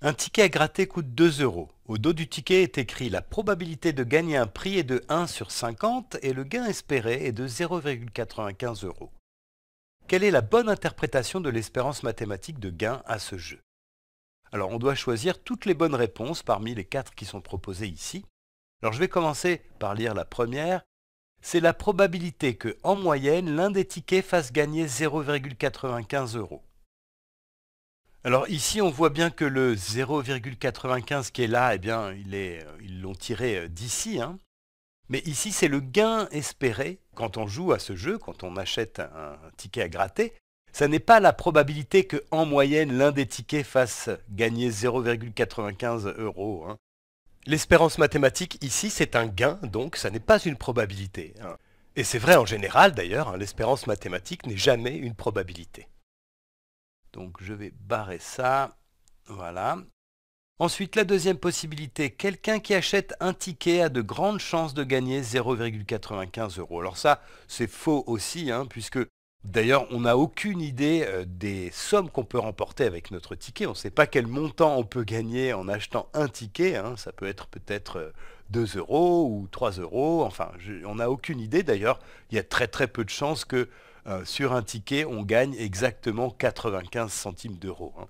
Un ticket à gratter coûte 2 euros. Au dos du ticket est écrit la probabilité de gagner un prix est de 1 sur 50 et le gain espéré est de 0,95 euros. Quelle est la bonne interprétation de l'espérance mathématique de gain à ce jeu Alors on doit choisir toutes les bonnes réponses parmi les 4 qui sont proposées ici. Alors je vais commencer par lire la première. C'est la probabilité que, en moyenne, l'un des tickets fasse gagner 0,95 euros. Alors ici, on voit bien que le 0,95 qui est là, eh bien, euh, ils l'ont tiré euh, d'ici. Hein. Mais ici, c'est le gain espéré quand on joue à ce jeu, quand on achète un ticket à gratter. Ça n'est pas la probabilité que, en moyenne, l'un des tickets fasse gagner 0,95 euros. Hein. L'espérance mathématique ici, c'est un gain, donc ça n'est pas une probabilité. Hein. Et c'est vrai en général d'ailleurs, l'espérance mathématique n'est jamais une probabilité. Donc je vais barrer ça. Voilà. Ensuite, la deuxième possibilité, quelqu'un qui achète un ticket a de grandes chances de gagner 0,95 euros. Alors ça, c'est faux aussi, hein, puisque d'ailleurs, on n'a aucune idée euh, des sommes qu'on peut remporter avec notre ticket. On ne sait pas quel montant on peut gagner en achetant un ticket. Hein. Ça peut être peut-être 2 euh, euros ou 3 euros. Enfin, on n'a aucune idée. D'ailleurs, il y a très très peu de chances que euh, sur un ticket, on gagne exactement 95 centimes d'euros. Hein.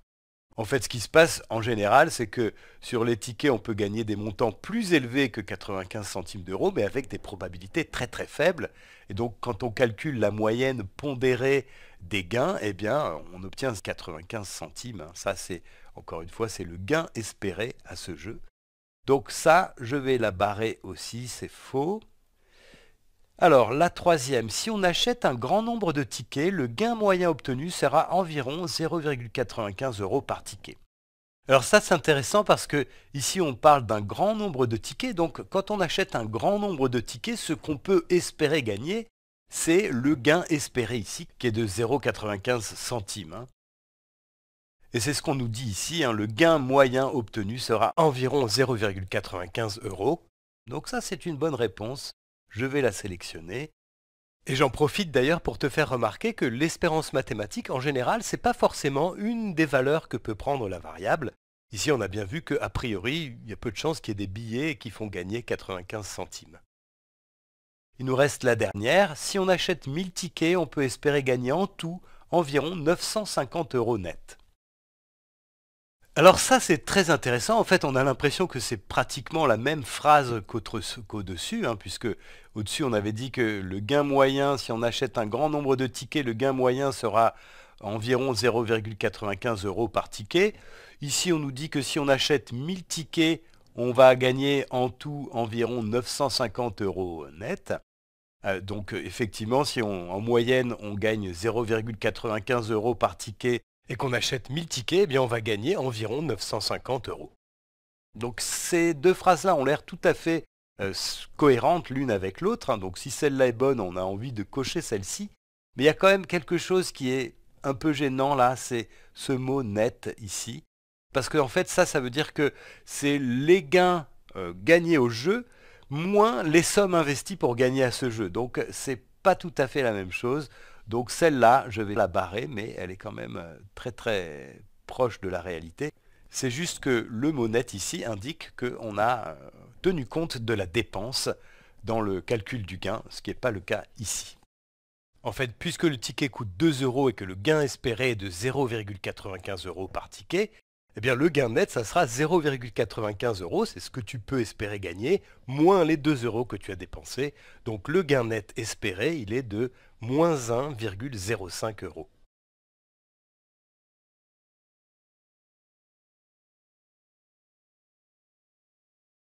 En fait, ce qui se passe en général, c'est que sur les tickets, on peut gagner des montants plus élevés que 95 centimes d'euros, mais avec des probabilités très très faibles. Et donc, quand on calcule la moyenne pondérée des gains, eh bien, on obtient 95 centimes. Hein. Ça, c'est encore une fois, c'est le gain espéré à ce jeu. Donc ça, je vais la barrer aussi, c'est faux. Alors, la troisième, si on achète un grand nombre de tickets, le gain moyen obtenu sera environ 0,95 euros par ticket. Alors ça c'est intéressant parce que ici on parle d'un grand nombre de tickets, donc quand on achète un grand nombre de tickets, ce qu'on peut espérer gagner, c'est le gain espéré ici, qui est de 0,95 centimes. Hein. Et c'est ce qu'on nous dit ici, hein, le gain moyen obtenu sera environ 0,95 euros. Donc ça c'est une bonne réponse je vais la sélectionner. Et j'en profite d'ailleurs pour te faire remarquer que l'espérance mathématique, en général, n'est pas forcément une des valeurs que peut prendre la variable. Ici, on a bien vu qu'a priori, il y a peu de chances qu'il y ait des billets qui font gagner 95 centimes. Il nous reste la dernière. Si on achète 1000 tickets, on peut espérer gagner en tout environ 950 euros net. Alors ça, c'est très intéressant. En fait, on a l'impression que c'est pratiquement la même phrase qu'au-dessus, hein, puisque au-dessus, on avait dit que le gain moyen, si on achète un grand nombre de tickets, le gain moyen sera environ 0,95 euros par ticket. Ici, on nous dit que si on achète 1000 tickets, on va gagner en tout environ 950 euros net. Euh, donc effectivement, si on, en moyenne, on gagne 0,95 euros par ticket, et qu'on achète 1000 tickets, eh bien on va gagner environ 950 euros. Donc ces deux phrases-là ont l'air tout à fait euh, cohérentes l'une avec l'autre. Hein. Donc si celle-là est bonne, on a envie de cocher celle-ci. Mais il y a quand même quelque chose qui est un peu gênant là, c'est ce mot net ici. Parce qu'en fait, ça, ça veut dire que c'est les gains euh, gagnés au jeu moins les sommes investies pour gagner à ce jeu. Donc c'est pas tout à fait la même chose. Donc celle-là, je vais la barrer, mais elle est quand même euh, très très proche de la réalité. C'est juste que le mot net ici indique qu'on a euh, tenu compte de la dépense dans le calcul du gain, ce qui n'est pas le cas ici. En fait, puisque le ticket coûte 2 euros et que le gain espéré est de 0,95 euros par ticket, eh bien le gain net, ça sera 0,95 euros, c'est ce que tu peux espérer gagner, moins les 2 euros que tu as dépensés. Donc le gain net espéré, il est de moins 1,05 euros.